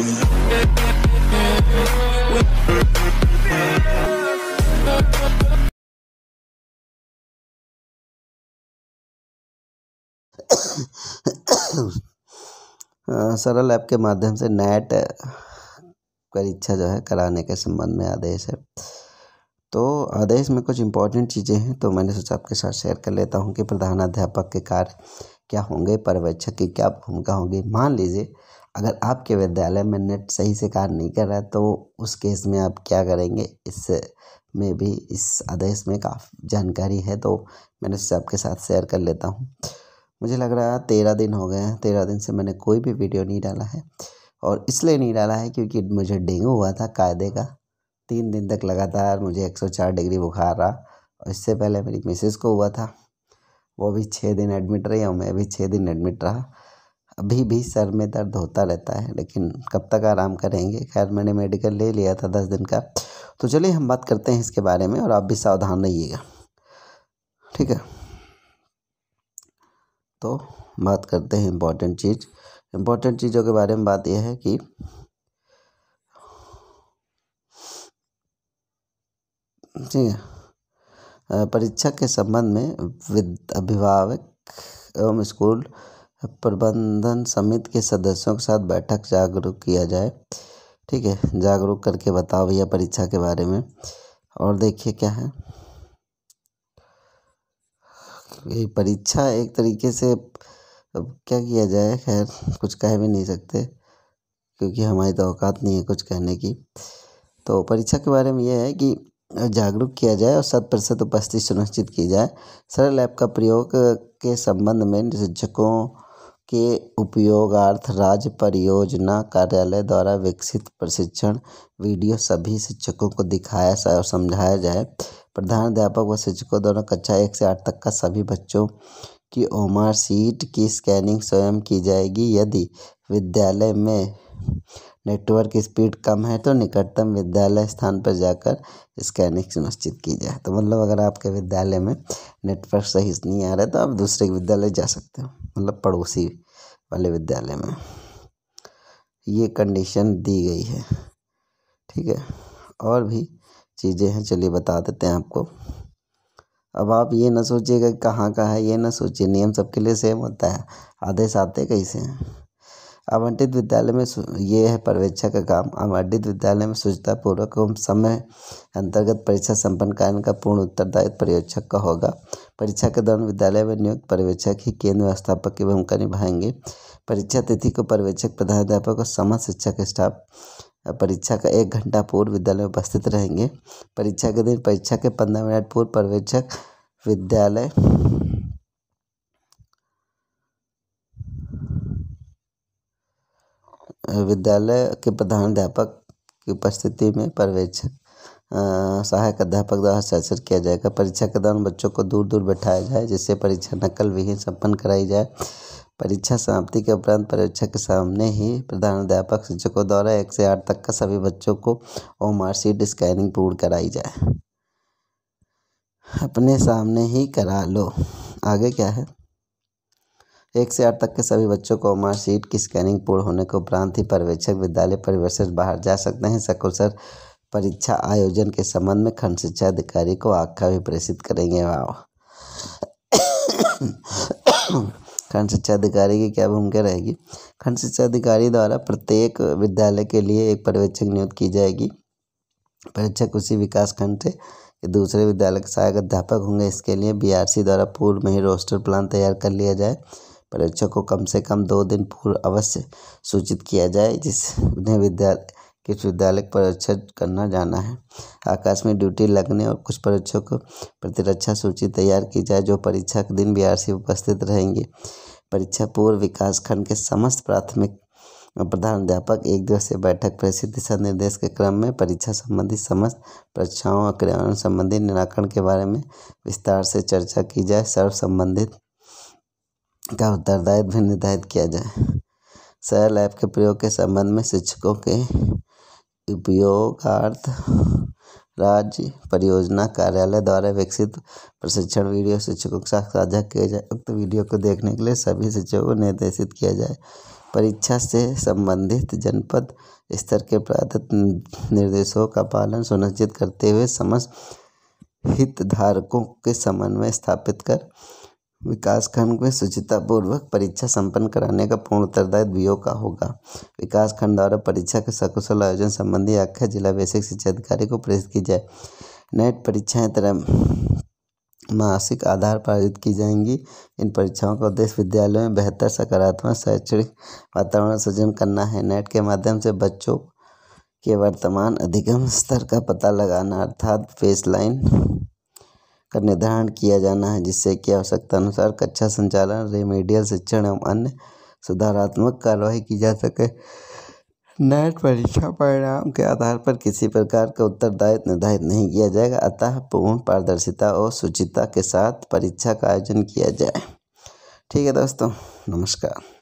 हाँ, सरल ऐप के माध्यम से नेट परीक्षा जो है कराने के संबंध में आदेश है तो आदेश में कुछ इंपॉर्टेंट चीज़ें हैं तो मैंने सोचा आपके साथ शेयर कर लेता हूँ कि प्रधानाध्यापक के कार्य क्या होंगे पर्यवेक्षक की क्या भूमिका होगी मान लीजिए अगर आपके विद्यालय में नेट सही से कार्य नहीं कर रहा है तो उस केस में आप क्या करेंगे इस में भी इस आदेश में काफ़ी जानकारी है तो मैंने उससे आपके साथ शेयर कर लेता हूँ मुझे लग रहा है तेरह दिन हो गए हैं तेरह दिन से मैंने कोई भी वीडियो नहीं डाला है और इसलिए नहीं डाला है क्योंकि मुझे डेंगू हुआ था कायदे का तीन दिन तक लगातार मुझे चार डिग्री बुखार रहा और इससे पहले मेरी मिसेस को हुआ था वो भी छः दिन एडमिट रही और मैं भी छः दिन एडमिट रहा अभी भी सर में दर्द होता रहता है लेकिन कब तक आराम करेंगे खैर मैंने मेडिकल ले लिया था दस दिन का तो चलिए हम बात करते हैं इसके बारे में और आप भी सावधान रहिएगा ठीक है तो बात करते हैं इम्पॉर्टेंट चीज़ इम्पोर्टेंट चीज़ों के बारे में बात यह है कि ठीक है हाँ, परीक्षा के संबंध में विद अभिभावक एवं स्कूल प्रबंधन समिति के सदस्यों के साथ बैठक जागरूक किया जाए ठीक है जागरूक करके बताओ भैया परीक्षा के बारे में और देखिए क्या है परीक्षा एक तरीके से अब क्या किया जाए खैर कुछ कह भी नहीं सकते क्योंकि हमारी तो औकात नहीं है कुछ कहने की तो परीक्षा के बारे में यह है कि जागरूक किया जाए और शत प्रतिशत उपस्थिति सुनिश्चित की जाए सरल ऐप का प्रयोग के संबंध में शिक्षकों के उपयोगार्थ राज्य परियोजना कार्यालय द्वारा विकसित प्रशिक्षण वीडियो सभी शिक्षकों को दिखाया और समझाया जाए प्रधान अध्यापक व शिक्षकों द्वारा कक्षा एक से आठ तक का सभी बच्चों की ओमार सीट की स्कैनिंग स्वयं की जाएगी यदि विद्यालय में नेटवर्क स्पीड कम है तो निकटतम विद्यालय स्थान पर जाकर स्कैनिंग सुनिश्चित की जाए तो मतलब अगर आपके विद्यालय में नेटवर्क सही से नहीं आ रहा है तो आप दूसरे विद्यालय जा सकते हो मतलब पड़ोसी वाले विद्यालय में ये कंडीशन दी गई है ठीक है और भी चीज़ें हैं चलिए बता देते हैं आपको अब आप ये ना सोचिएगा कहाँ का है ये ना सोचिए नियम सबके लिए सेम होता है आदेश आते कैसे हैं आवंटित विद्यालय में ये है पर्यवेक्षक का काम आवंटित विद्यालय में शुचितापूर्वक एवं समय अंतर्गत परीक्षा संपन्न कार्य का पूर्ण उत्तरदायित्व पर्यवेक्षक का होगा परीक्षा के दौरान विद्यालय में नियुक्त पर्यवेक्षक ही केंद्र व्यवस्थापक की भूमिका निभाएंगे परीक्षा तिथि को पर्यवेक्षक प्रधानाध्यापक और समस्त शिक्षक स्टाफ परीक्षा का एक घंटा पूर्व विद्यालय में उपस्थित रहेंगे परीक्षा के दिन परीक्षा के पंद्रह मिनट पूर्व पर्यवेक्षक विद्यालय विद्यालय के प्रधानाध्यापक की उपस्थिति में पर्यवेक्षक सहायक अध्यापक द्वारा हस्ताक्षर किया जाएगा परीक्षा के दौरान बच्चों को दूर दूर बैठाया जाए जिससे परीक्षा नकल विहीन संपन्न कराई जाए परीक्षा समाप्ति के उपरांत पर्यवेक्षक के सामने ही प्रधानाध्यापक शिक्षकों द्वारा एक से आठ तक का सभी बच्चों को ओ मार्कशीट स्कैनिंग पूर्ण कराई जाए अपने सामने ही करा लो आगे क्या है एक से आठ तक के सभी बच्चों को मार्कशीट की स्कैनिंग पूर्ण होने के उपरांत ही पर्यवेक्षक विद्यालय परिवर्षक बाहर जा सकते हैं सर परीक्षा आयोजन के संबंध में खंड शिक्षा अधिकारी को आख्या भी प्रेषित करेंगे खंड शिक्षा अधिकारी की क्या भूमिका रहेगी खंड शिक्षा अधिकारी द्वारा प्रत्येक विद्यालय के लिए एक पर्यवेक्षक नियुक्त की जाएगी पर्यवेक्षक उसी विकास खंड से दूसरे विद्यालय के सहायक अध्यापक होंगे इसके लिए बीआरसी द्वारा पूर्व में ही रोस्टर प्लान तैयार कर लिया जाए परीक्षा को कम से कम दो दिन पूर्व अवश्य सूचित किया जाए जिस उन्हें विद्यालय किस विद्यालय परीक्षा करना जाना है आकाश में ड्यूटी लगने और कुछ परीक्षकों को प्रतिरक्षा सूची तैयार की जाए जो परीक्षा के दिन बिहार से उपस्थित रहेंगे परीक्षा पूर्व विकासखंड के समस्त प्राथमिक प्रधानाध्यापक एक दिवसीय बैठक प्रसिद्ध दिशा निर्देश के क्रम में परीक्षा संबंधी समस्त परीक्षाओं और क्रियान्वयन संबंधी निराकरण के बारे में विस्तार से चर्चा की जाए सर्व संबंधित का उत्तरदायित्व भी निर्धारित किया जाए सरल ऐप के प्रयोग के संबंध में शिक्षकों के उपयोगार्थ राज्य परियोजना कार्यालय द्वारा विकसित प्रशिक्षण वीडियो शिक्षकों के साथ साझा किए जाए उक्त वीडियो को देखने के लिए सभी शिक्षकों को निर्देशित किया जाए परीक्षा से संबंधित जनपद स्तर के प्रादत्त निर्देशों का पालन सुनिश्चित करते हुए समस्त हितधारकों के समन्वय स्थापित कर विकासखंड में शुचितापूर्वक परीक्षा संपन्न कराने का पूर्ण उत्तरदायित्व बीओ का होगा विकासखंड द्वारा परीक्षा के सकुशल आयोजन संबंधी आख्या जिला बेसिक शिक्षा अधिकारी को प्रेरित की जाए नेट परीक्षाएं तरह मासिक आधार पर आयोजित की जाएंगी इन परीक्षाओं का उद्देश्य विद्यालयों में बेहतर सकारात्मक शैक्षणिक वातावरण सृजन करना है नेट के माध्यम से बच्चों के वर्तमान अधिगम स्तर का पता लगाना अर्थात फेसलाइन का निर्धारण किया जाना है जिससे कि आवश्यकता अनुसार कक्षा संचालन रेमेडियल शिक्षण एवं अन्य सुधारात्मक कार्रवाई की जा सके नेट परीक्षा परिणाम के आधार पर किसी प्रकार का उत्तरदायित्व निर्धारित नहीं किया जाएगा अतः पूर्ण पारदर्शिता और शुचिता के साथ परीक्षा का आयोजन किया जाए ठीक है दोस्तों नमस्कार